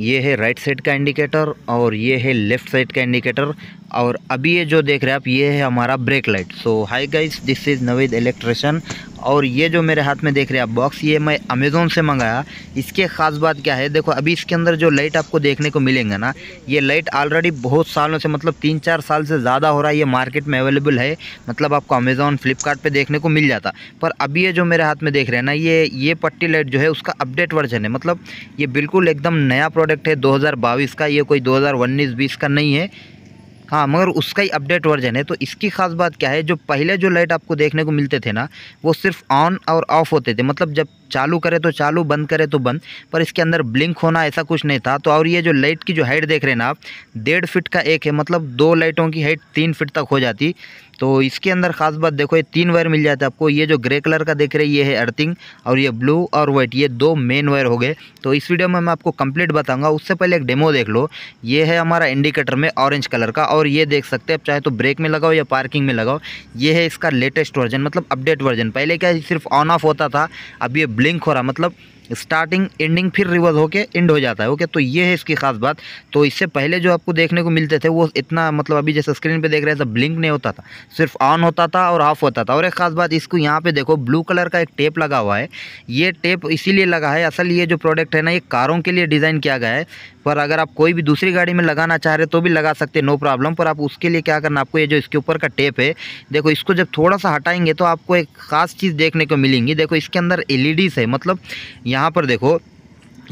ये है right side का इंडिकेटर और ये है लेफ़्ट साइड का इंडिकेटर और अभी ये जो देख रहे हैं आप ये है हमारा brake light so hi guys this is Naveed electrician और ये जो मेरे हाथ में देख रहे हैं आप बॉक्स ये मैं अमेज़ोन से मंगाया इसके ख़ास बात क्या है देखो अभी इसके अंदर जो लाइट आपको देखने को मिलेंगे ना ये लाइट ऑलरेडी बहुत सालों से मतलब तीन चार साल से ज़्यादा हो रहा है ये मार्केट में अवेलेबल है मतलब आपको अमेज़ोन फ्लिपकार्ट देखने को मिल जाता पर अभी ये जो मेरे हाथ में देख रहे हैं ना ये ये पट्टी लाइट जो है उसका अपडेट वर्जन है मतलब ये बिल्कुल एकदम नया प्रोडक्ट है दो का ये कोई दो हज़ार का नहीं है हाँ मगर उसका ही अपडेट वर्जन है तो इसकी खास बात क्या है जो पहले जो लाइट आपको देखने को मिलते थे ना वो सिर्फ ऑन और ऑफ होते थे मतलब जब चालू करे तो चालू बंद करे तो बंद पर इसके अंदर ब्लिंक होना ऐसा कुछ नहीं था तो और ये जो लाइट की जो हाइट देख रहे हैं ना आप डेढ़ फिट का एक है मतलब दो लाइटों की हाइट तीन फिट तक हो जाती तो इसके अंदर खास बात देखो ये तीन वायर मिल जाते आपको ये जो ग्रे कलर का देख रहे हैं ये है अर्थिंग और ये ब्लू और वाइट ये दो मेन वायर हो गए तो इस वीडियो में मैं आपको कंप्लीट बताऊंगा उससे पहले एक डेमो देख लो ये है हमारा इंडिकेटर में ऑरेंज कलर का और ये देख सकते हैं आप चाहे तो ब्रेक में लगाओ या पार्किंग में लगाओ ये है इसका लेटेस्ट वर्जन मतलब अपडेट वर्जन पहले क्या सिर्फ ऑन ऑफ होता था अब ये ब्लिंक हो रहा मतलब स्टार्टिंग एंडिंग फिर रिवर्स होके एंड हो जाता है ओके तो ये है इसकी खास बात तो इससे पहले जो आपको देखने को मिलते थे वो इतना मतलब अभी जैसे स्क्रीन पे देख रहे थे ब्लिंक नहीं होता था सिर्फ ऑन होता था और ऑफ होता था और एक खास बात इसको यहाँ पे देखो ब्लू कलर का एक टेप लगा हुआ है ये टेप इसीलिए लगा है असल ये जो प्रोडक्ट है ना ये कारों के लिए डिज़ाइन किया गया है पर अगर आप कोई भी दूसरी गाड़ी में लगाना चाह रहे तो भी लगा सकते हैं नो प्रॉब्लम पर आप उसके लिए क्या करना आपको ये जो इसके ऊपर का टेप है देखो इसको जब थोड़ा सा हटाएंगे तो आपको एक ख़ास चीज़ देखने को मिलेंगी देखो इसके अंदर एल है मतलब यहाँ पर देखो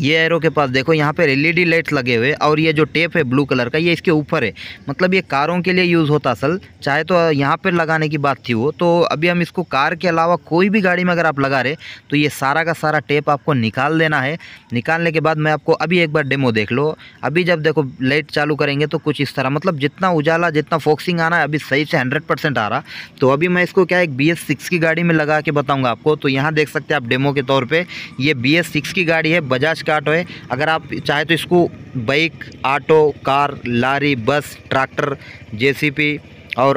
ये एरो के पास देखो यहाँ पर ई लाइट्स लगे हुए और ये जो टेप है ब्लू कलर का ये इसके ऊपर है मतलब ये कारों के लिए यूज़ होता असल चाहे तो यहाँ पर लगाने की बात थी वो तो अभी हम इसको कार के अलावा कोई भी गाड़ी में अगर आप लगा रहे तो ये सारा का सारा टेप आपको निकाल देना है निकालने के बाद मैं आपको अभी एक बार डेमो देख लो अभी जब देखो लाइट चालू करेंगे तो कुछ इस तरह मतलब जितना उजाला जितना फोक्सिंग आना है अभी सही से हंड्रेड आ रहा तो अभी मैं इसको क्या एक बी की गाड़ी में लगा के बताऊँगा आपको तो यहाँ देख सकते हैं आप डेमो के तौर पर ये बी की गाड़ी है बजाज स्टार्ट होए अगर आप चाहे तो इसको bike auto car lorry bus tractor JCB और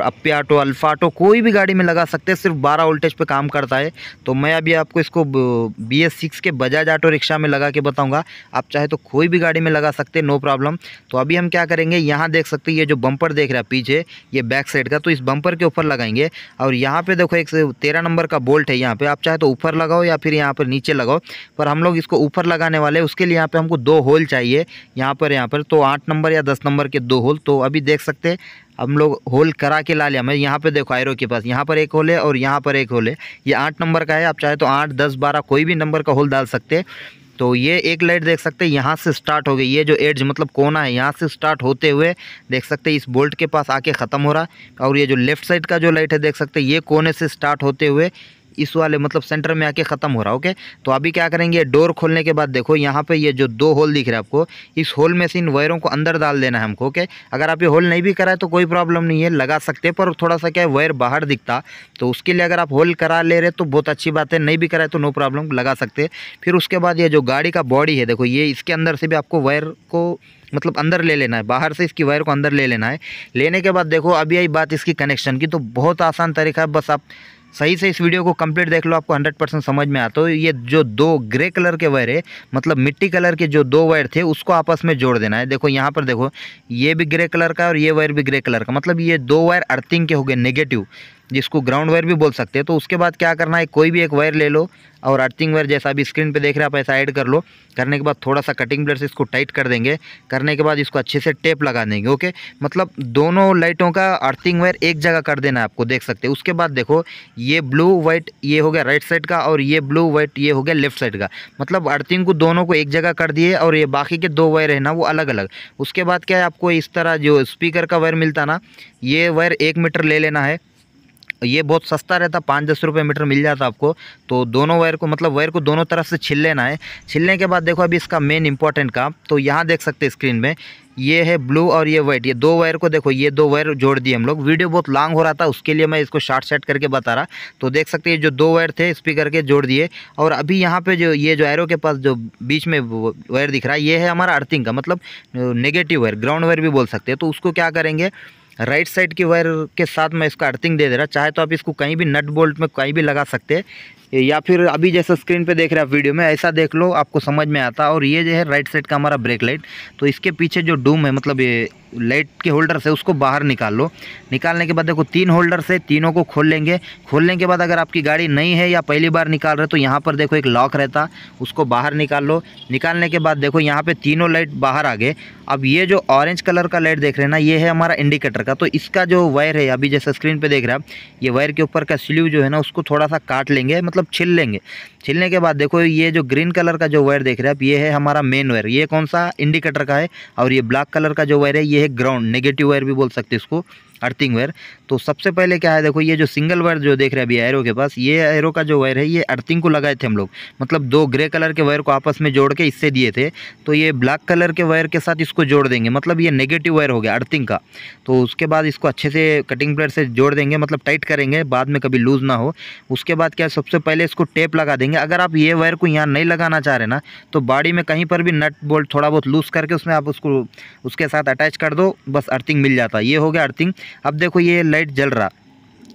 अल्फा ऑटो कोई भी गाड़ी में लगा सकते हैं सिर्फ बारह वोल्टेज पे काम करता है तो मैं अभी आपको इसको बी एस सिक्स के बजाज ऑटो रिक्शा में लगा के बताऊँगा आप चाहे तो कोई भी गाड़ी में लगा सकते हैं नो प्रॉब्लम तो अभी हम क्या करेंगे यहाँ देख सकते हैं ये जो बम्पर देख रहा है पीछे ये बैक साइड का तो इस बम्पर के ऊपर लगाएंगे और यहाँ पर देखो एक तेरह नंबर का बोल्ट है यहाँ पर आप चाहे तो ऊपर लगाओ या फिर यहाँ पर नीचे लगाओ पर हम लोग इसको ऊपर लगाने वाले उसके लिए यहाँ पर हमको दो होल चाहिए यहाँ पर यहाँ पर तो आठ नंबर या दस नंबर के दो होल तो अभी देख सकते हैं हम लोग होल करा के ला लिया मैं यहाँ पे देखो आयरो के पास यहाँ पर एक होल है और यहाँ पर एक होल है ये आठ नंबर का है आप चाहे तो आठ दस बारह कोई भी नंबर का होल डाल सकते हैं तो ये एक लाइट देख सकते हैं यहाँ से स्टार्ट हो गई ये जो एड्ज मतलब कोना है यहाँ से स्टार्ट होते हुए देख सकते हैं इस बोल्ट के पास आके ख़त्म हो रहा और ये जो लेफ्ट साइड का जो लाइट है देख सकते हैं ये कोने से स्टार्ट होते हुए इस वाले मतलब सेंटर में आके ख़त्म हो रहा ओके तो अभी क्या करेंगे डोर खोलने के बाद देखो यहाँ पे ये जो दो होल दिख रहा है आपको इस होल में से इन वायरों को अंदर डाल देना है हमको ओके अगर आप ये होल नहीं भी कराए तो कोई प्रॉब्लम नहीं है लगा सकते पर थोड़ा सा क्या है वायर बाहर दिखता तो उसके लिए अगर आप होल करा ले रहे तो बहुत अच्छी बात है नहीं भी कराए तो नो प्रॉब्लम लगा सकते फिर उसके बाद ये जो गाड़ी का बॉडी है देखो ये इसके अंदर से भी आपको वायर को मतलब अंदर ले लेना है बाहर से इसकी वायर को अंदर ले लेना है लेने के बाद देखो अभी आई बात इसकी कनेक्शन की तो बहुत आसान तरीका है बस आप सही से इस वीडियो को कंप्लीट देख लो आपको 100 परसेंट समझ में आता हो ये जो दो ग्रे कलर के वायर है मतलब मिट्टी कलर के जो दो वायर थे उसको आपस में जोड़ देना है देखो यहाँ पर देखो ये भी ग्रे कलर का और ये वायर भी ग्रे कलर का मतलब ये दो वायर अर्थिंग के हो गए नेगेटिव जिसको ग्राउंड वायर भी बोल सकते हैं तो उसके बाद क्या करना है कोई भी एक वायर ले लो और अर्थिंग वायर जैसा अभी स्क्रीन पे देख रहे हैं आप ऐसा ऐड कर लो करने के बाद थोड़ा सा कटिंग ब्लेड से इसको टाइट कर देंगे करने के बाद इसको अच्छे से टेप लगा देंगे ओके मतलब दोनों लाइटों का अर्थिंग वायर एक जगह कर देना आपको देख सकते हैं उसके बाद देखो ये ब्लू वाइट ये हो गया राइट साइड का और ये ब्लू वाइट ये हो गया लेफ्ट साइड का मतलब अर्थिंग को दोनों को एक जगह कर दिए और ये बाकी के दो वायर है ना वो अलग अलग उसके बाद क्या है आपको इस तरह जो स्पीकर का वायर मिलता ना ये वायर एक मीटर ले लेना है ये बहुत सस्ता रहता पाँच दस रुपये मीटर मिल जाता आपको तो दोनों वायर को मतलब वायर को दोनों तरफ से छिल लेना है छिलने के बाद देखो अभी इसका मेन इंपॉर्टेंट काम तो यहाँ देख सकते हैं स्क्रीन में ये है ब्लू और ये वाइट ये दो वायर को देखो ये दो वायर जोड़ दिए हम लोग वीडियो बहुत लॉन्ग हो रहा था उसके लिए मैं इसको शार्ट सेट करके बता रहा तो देख सकते हैं जो दो वायर थे स्पीकर के जोड़ दिए और अभी यहाँ पे जो ये जो एरो के पास जो बीच में वायर दिख रहा है ये है हमारा अर्थिंग का मतलब नेगेटिव वायर ग्राउंड वायर भी बोल सकते हैं तो उसको क्या करेंगे राइट साइड की वायर के साथ मैं इसका अर्थिंग दे दे रहा चाहे तो आप इसको कहीं भी नट बोल्ट में कहीं भी लगा सकते हैं या फिर अभी जैसा स्क्रीन पे देख रहे हैं आप वीडियो में ऐसा देख लो आपको समझ में आता और ये जो है राइट साइड का हमारा ब्रेक लाइट तो इसके पीछे जो डूम है मतलब ये लाइट के होल्डर से उसको बाहर निकाल लो निकालने के बाद देखो तीन होल्डर से तीनों को खोल लेंगे खोलने के बाद अगर आपकी गाड़ी नहीं है या पहली बार निकाल रहे तो यहाँ पर देखो एक लॉक रहता उसको बाहर निकाल लो निकालने के बाद देखो यहाँ पर तीनों लाइट बाहर आ गए अब ये जो ऑरेंज कलर का लाइट देख रहे हैं ना ये है हमारा इंडिकेटर वाटर का तो इसका जो वायर है अभी जैसा स्क्रीन पे देख रहे हैं आप ये वायर के ऊपर का स्ल्यू जो है ना उसको थोड़ा सा काट लेंगे मतलब छिल लेंगे छिलने के बाद देखो ये जो ग्रीन कलर का जो वायर देख रहे हैं आप ये है हमारा मेन वायर ये कौन सा इंडिकेटर का है और ये ब्लैक कलर का जो वायर है ये है ग्राउंड नेगेटिव वायर भी बोल सकते इसको अर्थिंग वायर तो सबसे पहले क्या है देखो ये जो सिंगल वायर जो देख रहे हैं अभी एरो के पास ये एरो का जो वायर है ये अर्थिंग को लगाए थे हम लोग मतलब दो ग्रे कलर के वायर को आपस में जोड़ के इससे दिए थे तो ये ब्लैक कलर के वायर के साथ इसको जोड़ देंगे मतलब ये नेगेटिव वायर हो गया अर्थिंग का तो उसके बाद इसको अच्छे से कटिंग प्लेट से जोड़ देंगे मतलब टाइट करेंगे बाद में कभी लूज़ ना हो उसके बाद क्या सबसे पहले इसको टेप लगा देंगे जाएंगे अगर आप ये वायर को यहाँ नहीं लगाना चाह रहे ना तो बाड़ी में कहीं पर भी नट बोल्ट थोड़ा बहुत लूज़ करके उसमें आप उसको उसके साथ अटैच कर दो बस अर्थिंग मिल जाता है ये हो गया अर्थिंग अब देखो ये लाइट जल रहा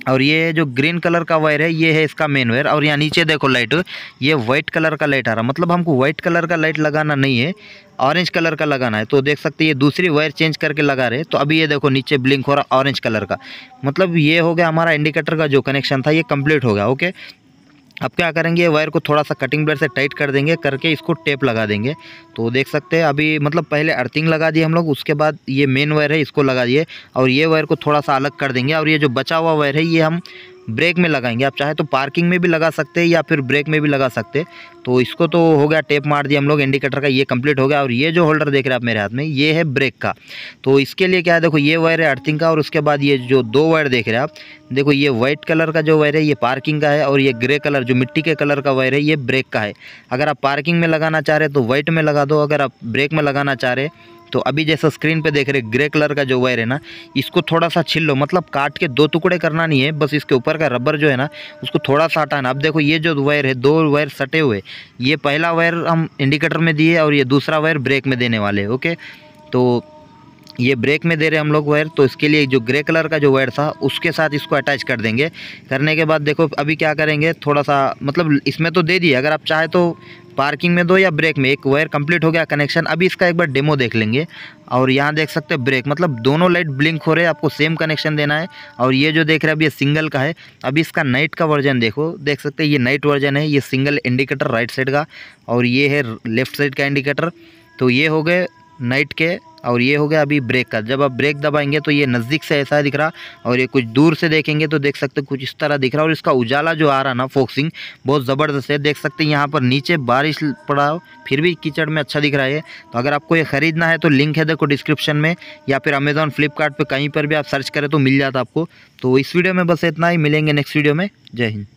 और ये जो ग्रीन कलर का वायर है ये है इसका मेन वायर और यहाँ नीचे देखो लाइट ये वाइट कलर का लाइट आ रहा मतलब हमको वाइट कलर का लाइट लगाना नहीं है ऑरेंज कलर का लगाना है तो देख सकते हैं ये दूसरी वायर चेंज करके लगा रहे तो अभी ये देखो नीचे ब्लिंक हो रहा ऑरेंज कलर का मतलब ये हो गया हमारा इंडिकेटर का जो कनेक्शन था ये कम्प्लीट हो गया ओके अब क्या करेंगे वायर को थोड़ा सा कटिंग ब्लेड से टाइट कर देंगे करके इसको टेप लगा देंगे तो देख सकते हैं अभी मतलब पहले अर्थिंग लगा दिए हम लोग उसके बाद ये मेन वायर है इसको लगा दिए और ये वायर को थोड़ा सा अलग कर देंगे और ये जो बचा हुआ वायर है ये हम ब्रेक में लगाएंगे आप चाहे तो पार्किंग में भी लगा सकते हैं या फिर ब्रेक में भी लगा सकते तो इसको तो हो गया टेप मार दिया हम लोग इंडिकेटर का ये कंप्लीट हो गया और ये जो होल्डर देख रहे हैं आप मेरे हाथ में ये है ब्रेक का तो इसके लिए क्या है देखो ये वायर है अर्थिंग का और उसके बाद ये जो दो वायर देख रहे हैं आप देखो ये वाइट कलर का जो वायर है ये पार्किंग का है और ये ग्रे कलर जो मिट्टी के कलर का वायर है ये ब्रेक का है अगर आप पार्किंग में लगाना चाह रहे तो व्हाइट में लगा दो अगर आप ब्रेक में लगाना चाह रहे तो अभी जैसा स्क्रीन पे देख रहे ग्रे कलर का जो वायर है ना इसको थोड़ा सा छिल लो मतलब काट के दो टुकड़े करना नहीं है बस इसके ऊपर का रबर जो है ना उसको थोड़ा सा हटाना अब देखो ये जो वायर है दो वायर सटे हुए ये पहला वायर हम इंडिकेटर में दिए और ये दूसरा वायर ब्रेक में देने वाले ओके तो ये ब्रेक में दे रहे हम लोग वायर तो इसके लिए जो ग्रे कलर का जो वायर था उसके साथ इसको अटैच कर देंगे करने के बाद देखो अभी क्या करेंगे थोड़ा सा मतलब इसमें तो दे दिए अगर आप चाहे तो पार्किंग में दो या ब्रेक में एक वायर कंप्लीट हो गया कनेक्शन अभी इसका एक बार डेमो देख लेंगे और यहाँ देख सकते हैं ब्रेक मतलब दोनों लाइट ब्लिंक हो रहे हैं आपको सेम कनेक्शन देना है और ये जो देख रहे हैं अभी ये सिंगल का है अभी इसका नाइट का वर्जन देखो देख सकते हैं ये नाइट वर्जन है ये सिंगल इंडिकेटर राइट साइड का और ये है लेफ्ट साइड का इंडिकेटर तो ये हो गए नाइट के और ये हो गया अभी ब्रेक का जब आप ब्रेक दबाएंगे तो ये नज़दीक से ऐसा दिख रहा और ये कुछ दूर से देखेंगे तो देख सकते कुछ इस तरह दिख रहा और इसका उजाला जो आ रहा ना फोक्सिंग बहुत ज़बरदस्त है देख सकते यहाँ पर नीचे बारिश पड़ा फिर भी कीचड़ में अच्छा दिख रहा है तो अगर आपको ये ख़रीदना है तो लिंक है देखो डिस्क्रिप्शन में या फिर अमेजोन फ्लिपकार्ट कहीं पर भी आप सर्च करें तो मिल जाता आपको तो इस वीडियो में बस इतना ही मिलेंगे नेक्स्ट वीडियो में जय हिंद